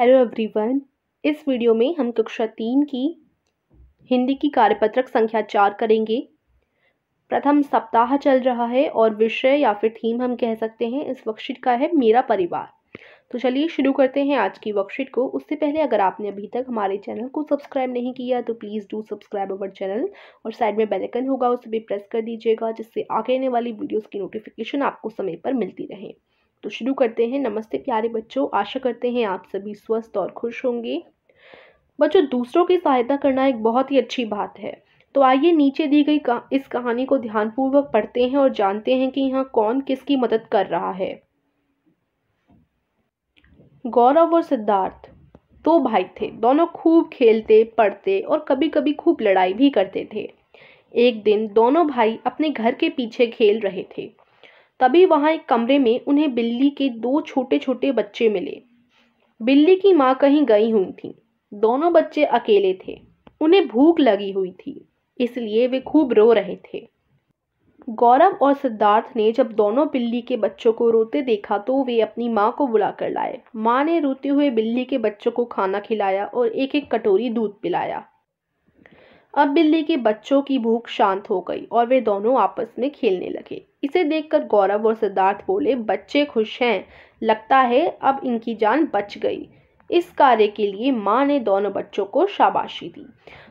hello everyone इस video में हम कक्षा तीन की हिंदी की कार्यपत्रक संख्या चार करेंगे प्रथम सप्ताह चल रहा है और विषय या फिर थीम हम कह सकते हैं इस वर्कशीट का है मेरा परिवार तो चलिए शुरू करते हैं आज की वर्कशीट को उससे पहले अगर आपने अभी तक हमारे चैनल को सब्सक्राइब नहीं किया तो please do subscribe our channel और साइड में बेलकन होगा उसे भी प्रेस कर दीजिएगा जिससे आगे आने वाली वीडियोज़ की नोटिफिकेशन आपको समय पर मिलती रहे तो शुरू करते हैं नमस्ते प्यारे बच्चों आशा करते हैं आप सभी स्वस्थ और खुश होंगे बच्चों दूसरों की सहायता करना एक बहुत ही अच्छी बात है तो आइए नीचे दी गई का, इस कहानी को ध्यानपूर्वक पढ़ते हैं और जानते हैं कि यहाँ कौन किसकी मदद कर रहा है गौरव और सिद्धार्थ दो भाई थे दोनों खूब खेलते पढ़ते और कभी कभी खूब लड़ाई भी करते थे एक दिन दोनों भाई अपने घर के पीछे खेल रहे थे तभी वहाँ एक कमरे में उन्हें बिल्ली के दो छोटे छोटे बच्चे मिले बिल्ली की माँ कहीं गई हुई थी दोनों बच्चे अकेले थे उन्हें भूख लगी हुई थी इसलिए वे खूब रो रहे थे गौरव और सिद्धार्थ ने जब दोनों बिल्ली के बच्चों को रोते देखा तो वे अपनी माँ को बुला कर लाए माँ ने रोते हुए बिल्ली के बच्चों को खाना खिलाया और एक एक कटोरी दूध पिलाया अब बिल्ली के बच्चों की भूख शांत हो गई और वे दोनों आपस में खेलने लगे इसे देखकर गौरव और सिद्धार्थ बोले बच्चे खुश हैं लगता है अब इनकी जान बच गई इस कार्य के लिए माँ ने दोनों बच्चों को शाबाशी दी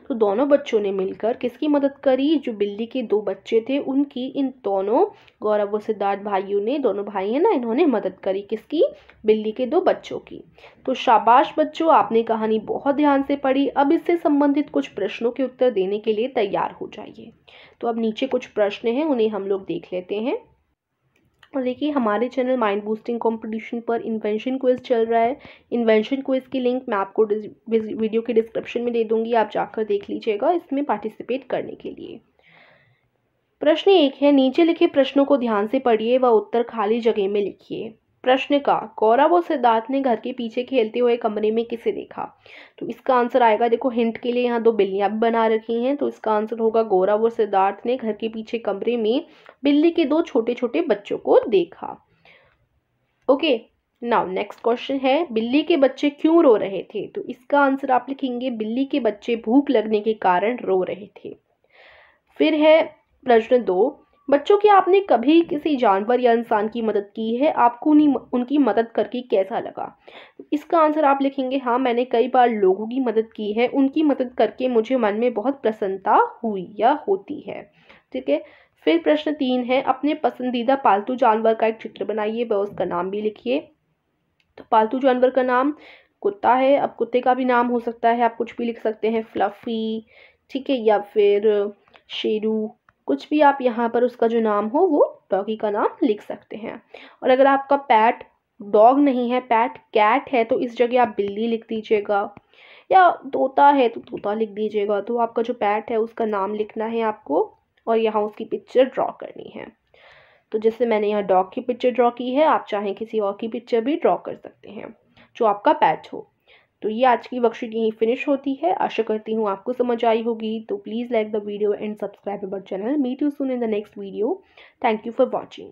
तो दोनों बच्चों ने मिलकर किसकी मदद करी जो बिल्ली के दो बच्चे थे उनकी इन दोनों गौरव व सिद्धार्थ भाइयों ने दोनों भाई हैं ना इन्होंने मदद करी किसकी बिल्ली के दो बच्चों की तो शाबाश बच्चों आपने कहानी बहुत ध्यान से पढ़ी अब इससे संबंधित कुछ प्रश्नों के उत्तर देने के लिए तैयार हो जाइए तो अब नीचे कुछ प्रश्न हैं उन्हें हम लोग देख लेते हैं और देखिए हमारे चैनल माइंड बूस्टिंग कंपटीशन पर इन्वेंशन क्विज चल रहा है इन्वेंशन क्विज की लिंक मैं आपको वीडियो के डिस्क्रिप्शन में दे दूंगी आप जाकर देख लीजिएगा इसमें पार्टिसिपेट करने के लिए प्रश्न एक है नीचे लिखे प्रश्नों को ध्यान से पढ़िए व उत्तर खाली जगह में लिखिए प्रश्न का गौरव और सिद्धार्थ ने घर के पीछे खेलते हुए कमरे में किसे देखा तो इसका आंसर आएगा देखो हिंट के लिए यहाँ दो बिल्लियाँ बना रखी हैं तो इसका आंसर होगा गौरव और सिद्धार्थ ने घर के पीछे कमरे में बिल्ली के दो छोटे छोटे बच्चों को देखा ओके नाउ नेक्स्ट क्वेश्चन है बिल्ली के बच्चे क्यों रो रहे थे तो इसका आंसर आप लिखेंगे बिल्ली के बच्चे भूख लगने के कारण रो रहे थे फिर है प्रश्न दो बच्चों की आपने कभी किसी जानवर या इंसान की मदद की है आपको उन्हीं उनकी मदद करके कैसा लगा इसका आंसर आप लिखेंगे हाँ मैंने कई बार लोगों की मदद की है उनकी मदद करके मुझे मन में बहुत प्रसन्नता हुई या होती है ठीक है फिर प्रश्न तीन है अपने पसंदीदा पालतू जानवर का एक चित्र बनाइए व उसका नाम भी लिखिए तो पालतू जानवर का नाम कुत्ता है अब कुत्ते का भी नाम हो सकता है आप कुछ भी लिख सकते हैं फ्लफ़ी ठीक है या फिर शेरू कुछ भी आप यहाँ पर उसका जो नाम हो वो डॉगी का नाम लिख सकते हैं और अगर आपका पैट डॉग नहीं है पैट कैट है तो इस जगह आप बिल्ली लिख दीजिएगा या तोता है तो तोता लिख दीजिएगा तो आपका जो पैट है उसका नाम लिखना है आपको और यहाँ उसकी पिक्चर ड्रॉ करनी है तो जैसे मैंने यहाँ डॉग की पिक्चर ड्रॉ की है आप चाहें किसी और की पिक्चर भी ड्रॉ कर सकते हैं जो आपका पैट हो तो ये आज की वर्कशीट यहीं फिनिश होती है आशा करती हूँ आपको समझ आई होगी तो please like the video and subscribe our channel meet you soon in the next video thank you for watching